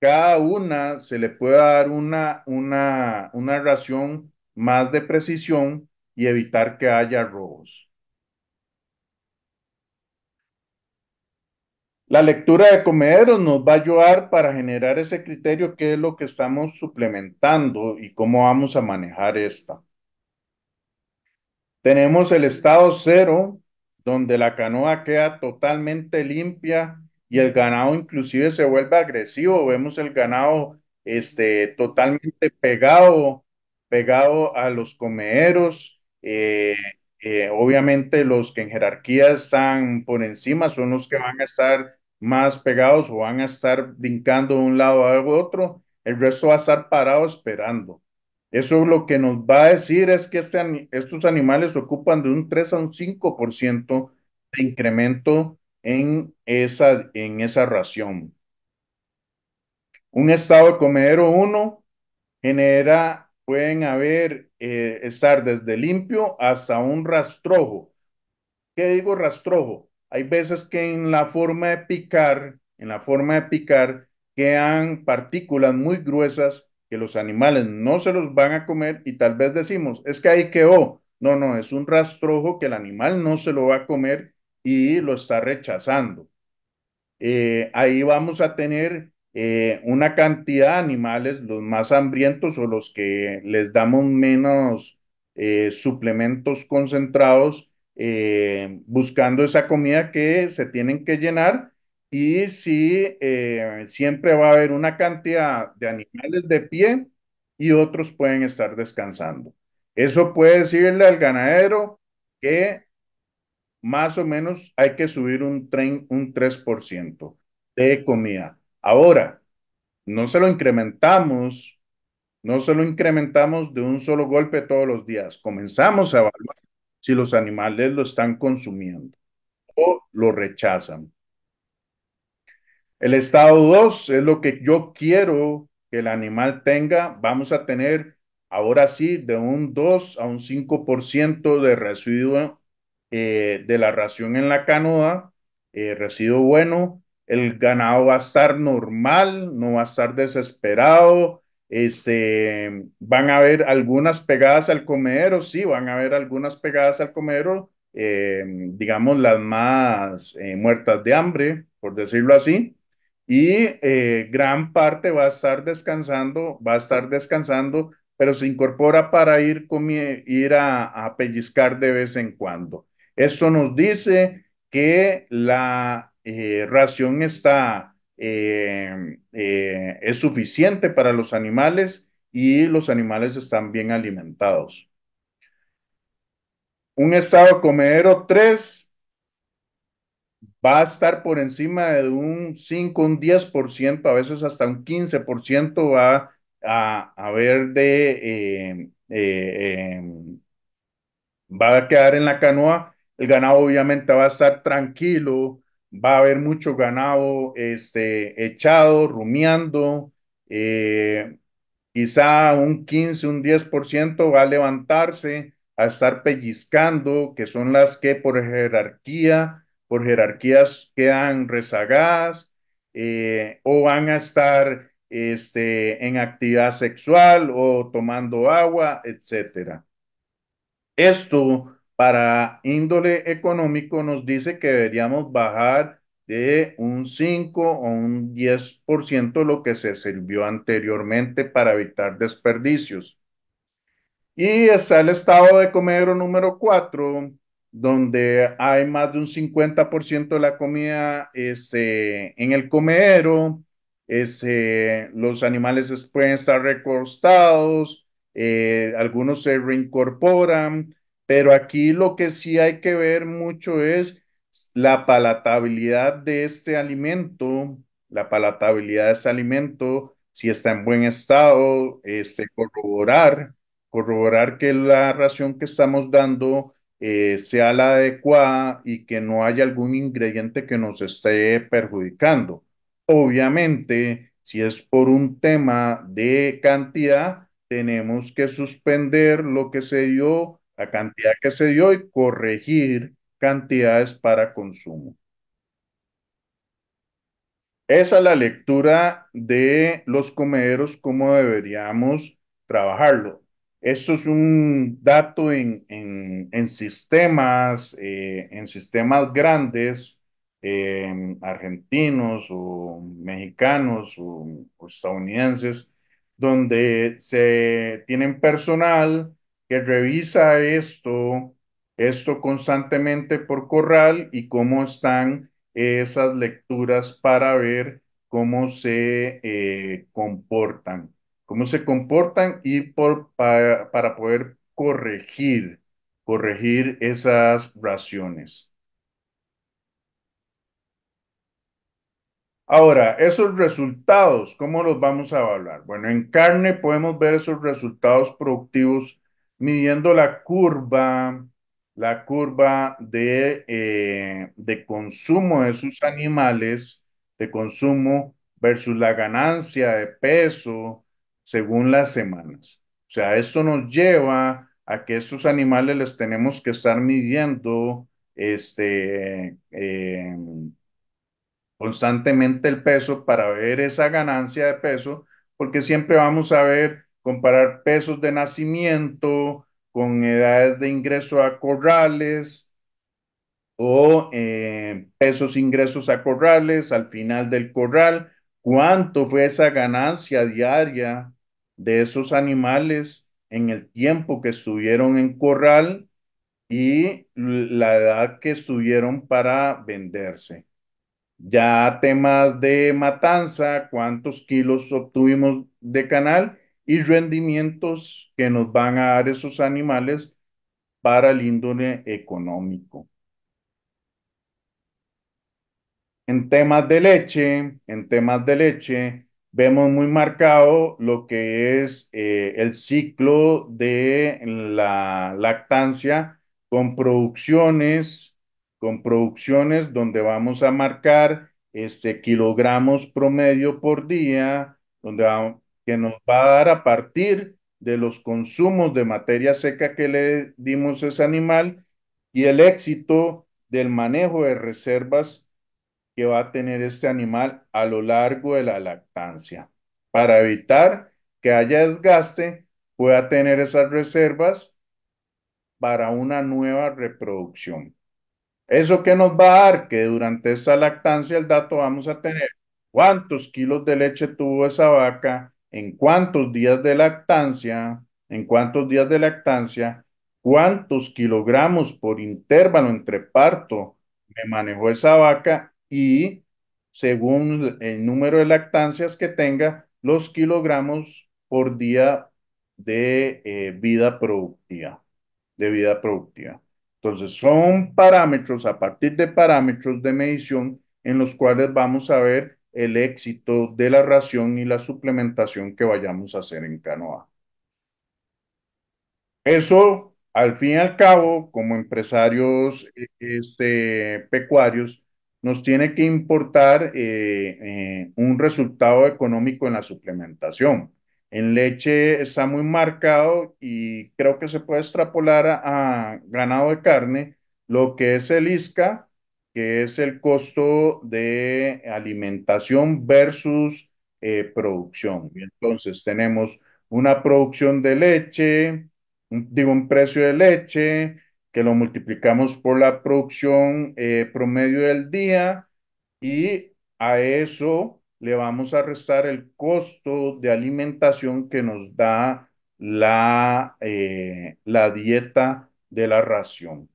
cada una se le puede dar una, una, una ración más de precisión y evitar que haya robos. La lectura de comederos nos va a ayudar para generar ese criterio, qué es lo que estamos suplementando y cómo vamos a manejar esta. Tenemos el estado cero, donde la canoa queda totalmente limpia y el ganado inclusive se vuelve agresivo, vemos el ganado este, totalmente pegado, pegado a los comederos, eh, eh, obviamente los que en jerarquía están por encima son los que van a estar más pegados o van a estar brincando de un lado a otro, el resto va a estar parado esperando. Eso lo que nos va a decir es que este, estos animales ocupan de un 3 a un 5% de incremento en esa, en esa ración. Un estado de comedero 1 genera, pueden haber, eh, estar desde limpio hasta un rastrojo. ¿Qué digo rastrojo? Hay veces que en la forma de picar, en la forma de picar, quedan partículas muy gruesas que los animales no se los van a comer y tal vez decimos, es que ahí quedó. No, no, es un rastrojo que el animal no se lo va a comer y lo está rechazando. Eh, ahí vamos a tener eh, una cantidad de animales, los más hambrientos o los que les damos menos eh, suplementos concentrados, buscando esa comida que se tienen que llenar. Y si siempre va a haber una cantidad de animales de pie y otros pueden estar descansando. Eso puede decirle al ganadero que más o menos hay que subir un, tren, un 3% de comida. Ahora, no se lo incrementamos, no se lo incrementamos de un solo golpe todos los días. Comenzamos a evaluar si los animales lo están consumiendo o lo rechazan. El estado 2 es lo que yo quiero que el animal tenga. Vamos a tener ahora sí de un 2 a un 5% de residuo eh, de la ración en la canoa, eh, residuo bueno, el ganado va a estar normal, no va a estar desesperado, este, van a haber algunas pegadas al comedero, sí, van a haber algunas pegadas al comedero, eh, digamos las más muertas de hambre, por decirlo así, y gran parte va a estar descansando, va a estar descansando, pero se incorpora para ir, ir a pellizcar de vez en cuando. Eso nos dice que la eh, ración está, eh, eh, es suficiente para los animales y los animales están bien alimentados. Un estado comedero 3 va a estar por encima de un 5, un 10%, a veces hasta un 15% va a haber de, em, va a quedar en la canoa el ganado obviamente va a estar tranquilo, va a haber mucho ganado este, echado, rumiando, eh, quizá un 15, un 10% va a levantarse a estar pellizcando, que son las que por jerarquía, por jerarquías quedan rezagadas, eh, o van a estar este, en actividad sexual o tomando agua, etc. Esto para índole económico nos dice que deberíamos bajar de un 5 o un 10% lo que se sirvió anteriormente para evitar desperdicios. Y está el estado de comedero número 4, donde hay más de un 50% de la comida este, en el comedero, este, los animales pueden estar recostados, eh, algunos se reincorporan, pero aquí lo que sí hay que ver mucho es la palatabilidad de este alimento, la palatabilidad de ese alimento, si está en buen estado, este, corroborar, corroborar que la ración que estamos dando eh, sea la adecuada y que no haya algún ingrediente que nos esté perjudicando. Obviamente, si es por un tema de cantidad, tenemos que suspender lo que se dio la cantidad que se dio y corregir cantidades para consumo. Esa es la lectura de los comederos, cómo deberíamos trabajarlo. Eso es un dato en, sistemas, eh, en sistemas grandes, eh, argentinos o mexicanos o estadounidenses, donde se tienen personal, que revisa esto, esto constantemente por corral y cómo están esas lecturas para ver cómo se eh, comportan, cómo se comportan y por, para, poder corregir, corregir esas raciones. Ahora, esos resultados, ¿cómo los vamos a evaluar? Bueno, en carne podemos ver esos resultados productivos midiendo la curva, la curva de, eh, de consumo de sus animales, de consumo versus la ganancia de peso según las semanas. O sea, esto nos lleva a que estos animales les tenemos que estar midiendo este, eh, constantemente el peso para ver esa ganancia de peso, porque siempre vamos a ver comparar pesos de nacimiento con edades de ingreso a corrales o eh, pesos ingresos a corrales al final del corral, cuánto fue esa ganancia diaria de esos animales en el tiempo que estuvieron en corral y la edad que estuvieron para venderse. Ya temas de matanza, cuántos kilos obtuvimos de canal y rendimientos que nos van a dar esos animales para el índole económico. En temas de leche, en temas de leche, vemos muy marcado lo que es eh, el ciclo de la lactancia con producciones, con producciones donde vamos a marcar este, kilogramos promedio por día, donde vamos que nos va a dar a partir de los consumos de materia seca que le dimos a ese animal y el éxito del manejo de reservas que va a tener este animal a lo largo de la lactancia para evitar que haya desgaste pueda tener esas reservas para una nueva reproducción. ¿Eso que nos va a dar? Que durante esa lactancia el dato vamos a tener cuántos kilos de leche tuvo esa vaca, en cuántos días de lactancia, en cuántos días de lactancia, cuántos kilogramos por intervalo entre parto me manejó esa vaca y según el número de lactancias que tenga, los kilogramos por día de eh, vida productiva, de vida productiva. Entonces, son parámetros a partir de parámetros de medición en los cuales vamos a ver el éxito de la ración y la suplementación que vayamos a hacer en canoa. Eso, al fin y al cabo, como empresarios eh, este, pecuarios, nos tiene que importar eh, eh, un resultado económico en la suplementación. En leche está muy marcado y creo que se puede extrapolar a ganado de carne, lo que es el ISCA, que es el costo de alimentación versus eh, producción. entonces tenemos una producción de leche, digo, un precio de leche, que lo multiplicamos por la producción eh, promedio del día y a eso le vamos a restar el costo de alimentación que nos da la, eh, la dieta de la ración.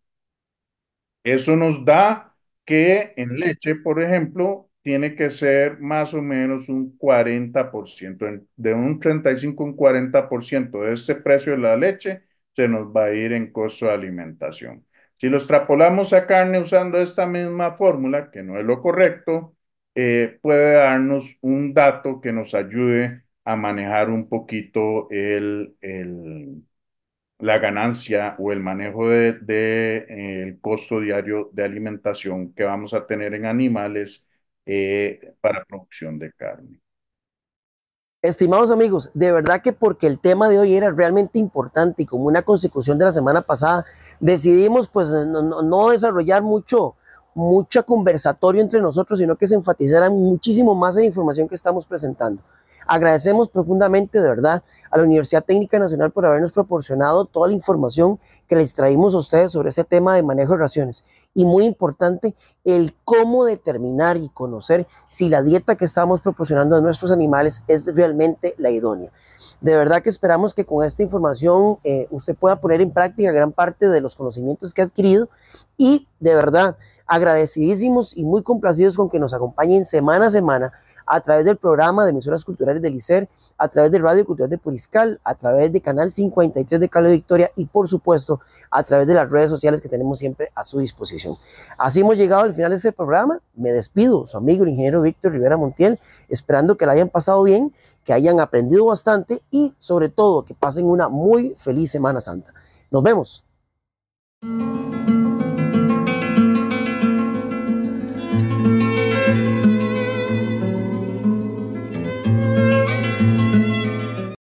Eso nos da que en leche, por ejemplo, tiene que ser más o menos un 40%, de un 35 a un 40% de este precio de la leche se nos va a ir en costo de alimentación. Si lo extrapolamos a carne usando esta misma fórmula, que no es lo correcto, eh, puede darnos un dato que nos ayude a manejar un poquito el, el, la ganancia o el manejo del de, eh, costo diario de alimentación que vamos a tener en animales eh, para producción de carne. Estimados amigos, de verdad que porque el tema de hoy era realmente importante y como una consecución de la semana pasada, decidimos pues no, desarrollar mucho, mucho conversatorio entre nosotros, sino que se enfatizara muchísimo más en la información que estamos presentando. Agradecemos profundamente, de verdad, a la Universidad Técnica Nacional por habernos proporcionado toda la información que les traímos a ustedes sobre este tema de manejo de raciones. Y muy importante, el cómo determinar y conocer si la dieta que estamos proporcionando a nuestros animales es realmente la idónea. De verdad que esperamos que con esta información eh, usted pueda poner en práctica gran parte de los conocimientos que ha adquirido y de verdad agradecidísimos y muy complacidos con que nos acompañen semana a semana a través del programa de emisoras culturales del ICER, a través del Radio Cultural de Puriscal, a través de Canal 53 de Cable Victoria y por supuesto a través de las redes sociales que tenemos siempre a su disposición. Así hemos llegado al final de este programa. Me despido, su amigo el ingeniero Víctor Rivera Montiel, esperando que la hayan pasado bien, que hayan aprendido bastante y sobre todo que pasen una muy feliz Semana Santa. Nos vemos.